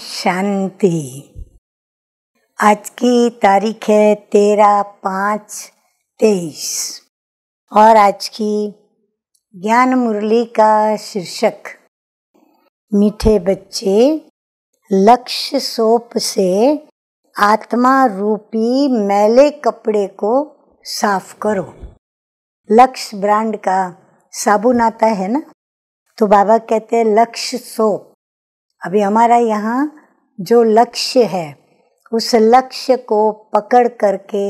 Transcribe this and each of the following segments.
शांति आज की तारीख है तेरह पाँच तेईस और आज की ज्ञान मुरली का शीर्षक मीठे बच्चे लक्ष्य सोप से आत्मा रूपी मैले कपड़े को साफ करो लक्ष्य ब्रांड का साबुन आता है ना तो बाबा कहते हैं लक्ष्य सोप अभी हमारा यहाँ जो लक्ष्य है उस लक्ष्य को पकड़ करके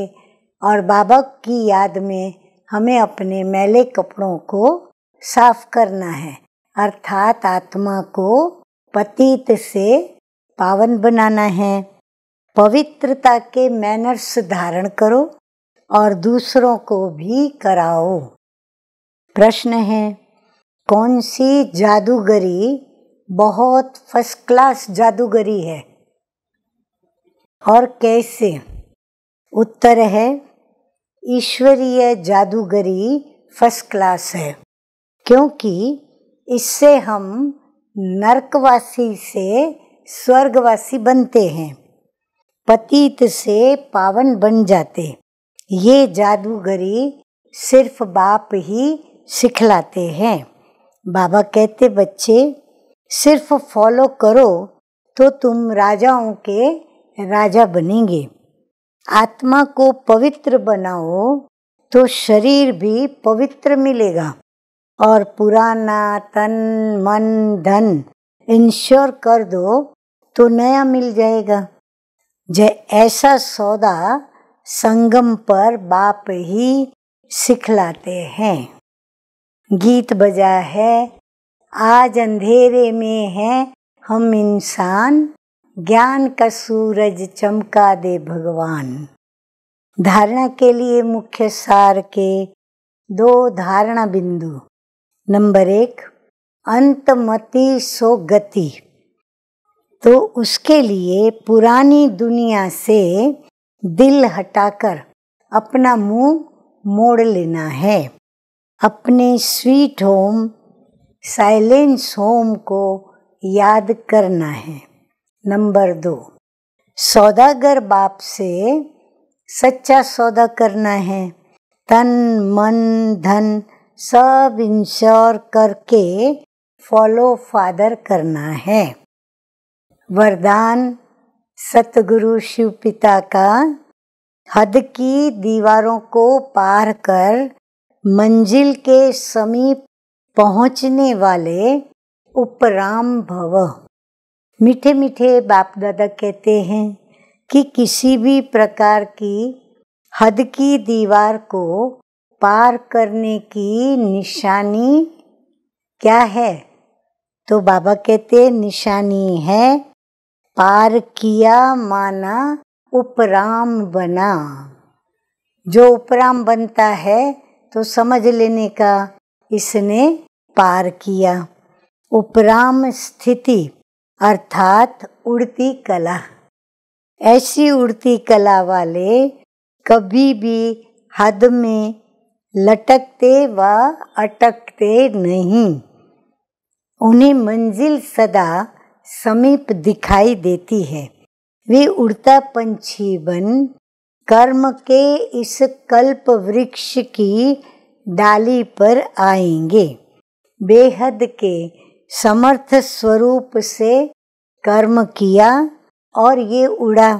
और बाबा की याद में हमें अपने मैले कपड़ों को साफ करना है अर्थात आत्मा को पतित से पावन बनाना है पवित्रता के मैनर्स धारण करो और दूसरों को भी कराओ प्रश्न है कौन सी जादूगरी बहुत फर्स्ट क्लास जादूगरी है और कैसे उत्तर है ईश्वरीय जादूगरी फर्स्ट क्लास है क्योंकि इससे हम नरकवासी से स्वर्गवासी बनते हैं पतित से पावन बन जाते ये जादूगरी सिर्फ बाप ही सिखलाते हैं बाबा कहते बच्चे सिर्फ फॉलो करो तो तुम राजाओं के राजा बनेंगे आत्मा को पवित्र बनाओ तो शरीर भी पवित्र मिलेगा और पुराना तन मन धन इंश्योर कर दो तो नया मिल जाएगा जय ऐसा सौदा संगम पर बाप ही सिखलाते हैं गीत बजा है आज अंधेरे में है हम इंसान ज्ञान का सूरज चमका दे भगवान धारणा के लिए मुख्य सार के दो धारणा बिंदु नंबर एक अंतमति सो गति तो उसके लिए पुरानी दुनिया से दिल हटाकर अपना मुंह मोड़ लेना है अपने स्वीट होम साइलेंस होम को याद करना है नंबर दो सौदागर बाप से सच्चा सौदा करना है तन मन धन सब इंश्योर करके फॉलो फादर करना है वरदान सतगुरु शिव पिता का हद की दीवारों को पार कर मंजिल के समीप पहुंचने वाले उपराम भव मीठे मीठे बाप दादा कहते हैं कि किसी भी प्रकार की हद की दीवार को पार करने की निशानी क्या है तो बाबा कहते निशानी है पार किया माना उपराम बना जो उपराम बनता है तो समझ लेने का इसने पार किया उपराम स्थिति अर्थात उड़ती कला ऐसी उड़ती कला वाले कभी भी हद में लटकते व अटकते नहीं उन्हें मंजिल सदा समीप दिखाई देती है वे उड़ता पंछी बन कर्म के इस कल्प वृक्ष की डाली पर आएंगे बेहद के समर्थ स्वरूप से कर्म किया और ये उड़ा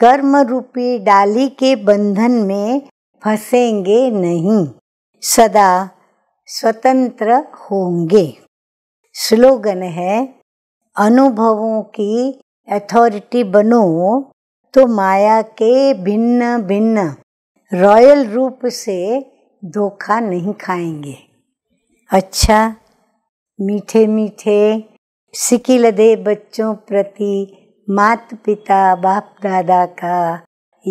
कर्म रूपी डाली के बंधन में फंसेंगे नहीं सदा स्वतंत्र होंगे स्लोगन है अनुभवों की अथॉरिटी बनो तो माया के भिन्न भिन्न रॉयल रूप से धोखा नहीं खाएंगे अच्छा मीठे मीठे सिकिलदे बच्चों प्रति मात पिता बाप दादा का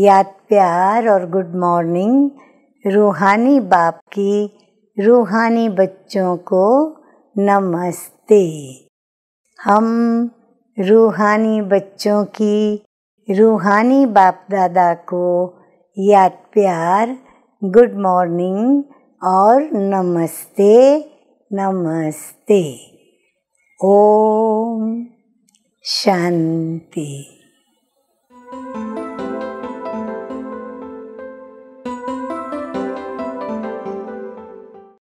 याद प्यार और गुड मॉर्निंग रूहानी बाप की रूहानी बच्चों को नमस्ते हम रूहानी बच्चों की रूहानी बाप दादा को याद प्यार गुड मॉर्निंग और नमस्ते नमस्ते ओम शांति